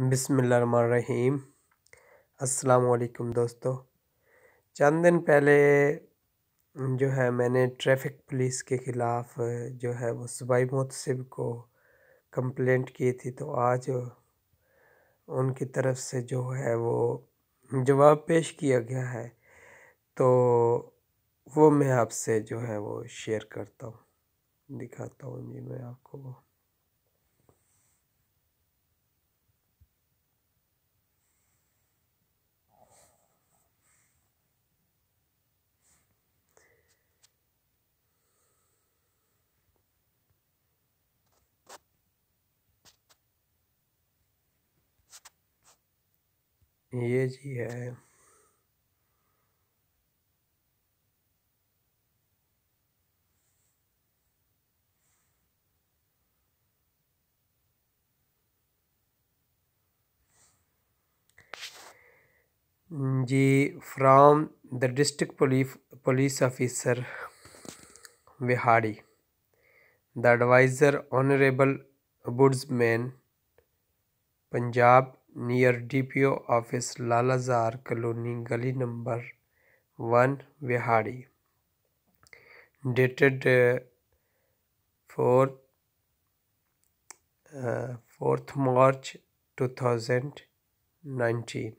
बिसमीम अस्सलाम दोस्तों चंद दिन पहले जो है मैंने ट्रैफिक पुलिस के ख़िलाफ़ जो है वो सूबाई मुतसिब को कंप्लेंट की थी तो आज उनकी तरफ से जो है वो जवाब पेश किया गया है तो वो मैं आपसे जो है वो शेयर करता हूँ दिखाता हूँ जी मैं आपको वो ये जी है जी from the district police police officer Vehari the adviser honourable ombudsman Punjab near DPO office Lalazar colony gali number one Vehari dated four fourth March two thousand nineteen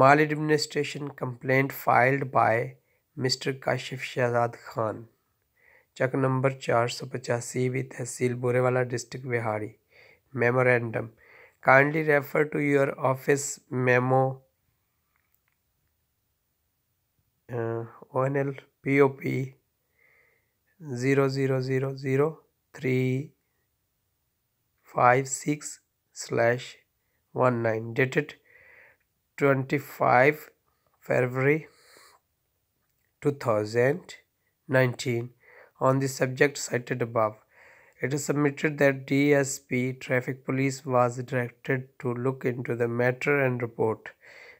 maladministration complaint filed by mister Kashif Shahzad Khan Chak number चार सौ पचासी भी tehsil Burewala district Vehari memorandum Kindly refer to your office memo uh, ONL POP 0000356 slash 19 dated 25 February 2019 on the subject cited above. It is submitted that DSP Traffic Police was directed to look into the matter and report.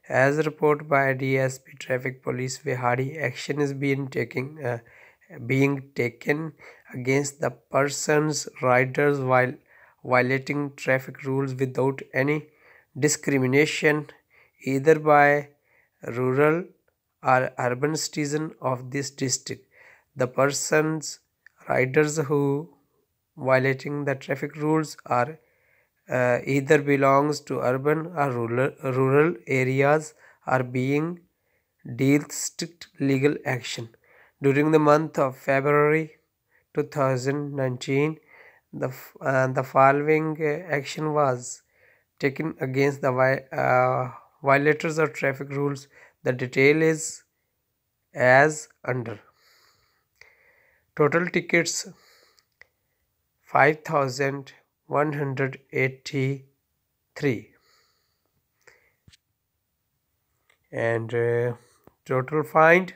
As reported by DSP Traffic Police Vihari, action is being taken, uh, being taken against the persons riders while violating traffic rules without any discrimination, either by rural or urban citizen of this district. The persons riders who violating the traffic rules are uh, either belongs to urban or rural, rural areas are being dealt strict legal action. During the month of February 2019, the, uh, the following uh, action was taken against the uh, violators of traffic rules. The detail is as under. Total tickets five thousand one hundred eighty three and total fined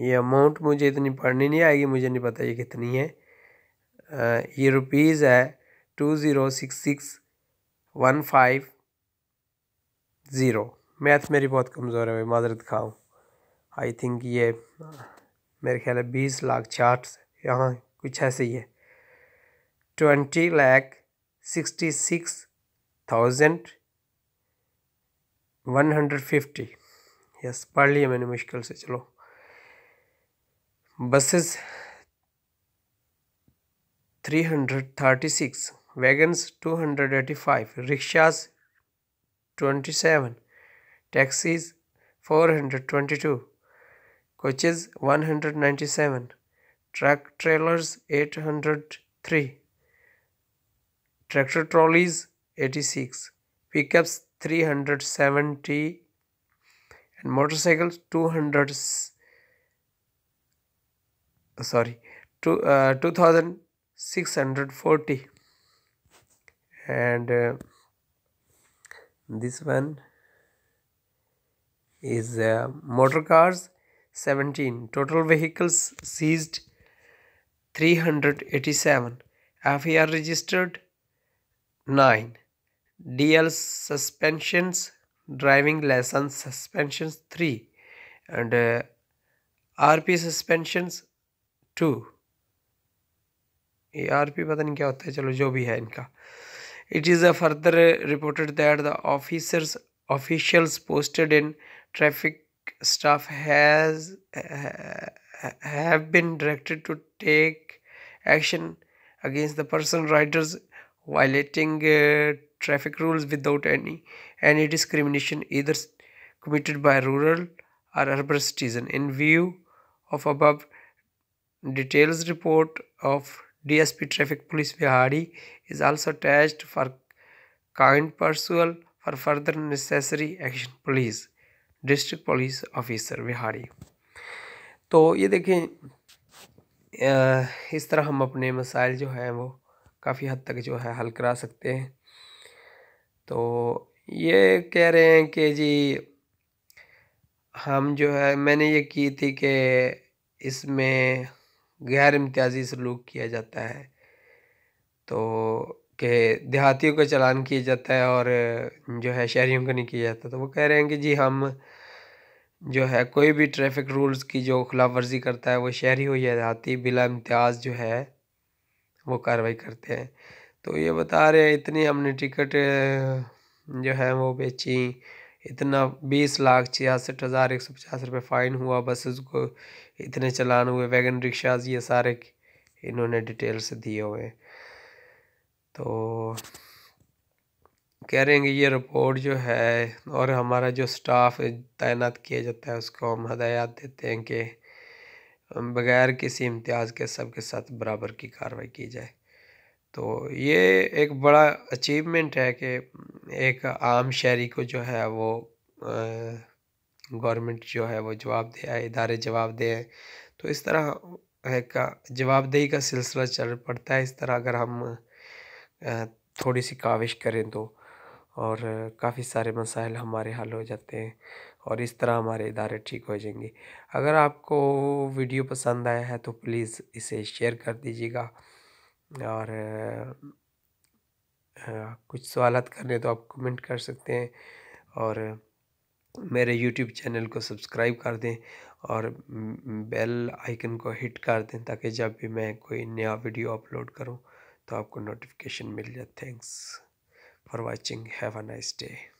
ये amount मुझे इतनी पढ़नी नहीं आएगी मुझे नहीं पता ये कितनी है uh, ये रुपीज़ है two zero six six one five zero math मेरी बहुत कमज़ोर है भाई माजरत खाऊँ आई थिंक ये मेरे ख्याल है बीस लाख चार्ट यहाँ कुछ ऐसे ही है twenty lakh sixty six thousand one hundred fifty yes पढ़ लिया मैंने मुश्किल से चलो buses three hundred thirty six wagons two hundred eighty five rickshaws twenty seven taxis four hundred twenty two coaches one hundred ninety seven truck trailers 803 tractor trolleys 86 pickups 370 and motorcycles 200 sorry 2640 uh, and uh, this one is uh, motor cars 17 total vehicles seized 387 FER registered 9 DL suspensions driving license suspensions 3 and uh, RP suspensions 2 ERP पता नहीं क्या होता है चलो जो भी है इनका it is further reported that the officers officials posted in traffic staff has have been directed to take action against the person riders violating uh, traffic rules without any any discrimination either committed by rural or urban citizen in view of above details report of dsp traffic police vihari is also attached for kind pursual for further necessary action police district police officer vihari तो ये देखें इस तरह हम अपने मसाइल जो हैं वो काफ़ी हद तक जो है हल करा सकते हैं तो ये कह रहे हैं कि जी हम जो है मैंने ये की थी कि इसमें गैर इम्तियाजी सलूक किया जाता है तो कि देहातियों का चलान किया जाता है और जो है शहरीों का नहीं किया जाता तो वो कह रहे हैं कि जी हम जो है कोई भी ट्रैफिक रूल्स की जो खिलाफ वर्जी करता है वो शहरी हो या देहाती बिला इम्तियाज़ जो है वो कार्रवाई करते हैं तो ये बता रहे हैं इतनी हमने टिकट जो है वो बेची इतना बीस लाख छियासठ हज़ार एक सौ पचास रुपये फ़ाइन हुआ बसेस को इतने चलान हुए वैगन रिक्शाज ये सारे इन्होंने डिटेल से दिए हुए तो कह रहे हैं ये रिपोर्ट जो है और हमारा जो स्टाफ तैनात किया जाता है उसको हम हदायत देते हैं कि बग़ैर किसी इम्तियाज़ के सब के साथ बराबर की कार्रवाई की जाए तो ये एक बड़ा अचीवमेंट है कि एक आम शहरी को जो है वो गवर्नमेंट जो है वो जवाब दे है इदारे जवाब दे तो इस तरह का जवाबदेही का सिलसिला चल पड़ता है इस तरह अगर हम थोड़ी सी काविश करें तो और काफ़ी सारे मसाइल हमारे हल हो जाते हैं और इस तरह हमारे इदारे ठीक हो जाएंगे अगर आपको वीडियो पसंद आया है तो प्लीज़ इसे शेयर कर दीजिएगा और कुछ सवाल करने तो आप कमेंट कर सकते हैं और मेरे यूट्यूब चैनल को सब्सक्राइब कर दें और बेल आइकन को हिट कर दें ताकि जब भी मैं कोई नया वीडियो अपलोड करूं तो आपको नोटिफिकेशन मिल जाए thanks for watching have a nice day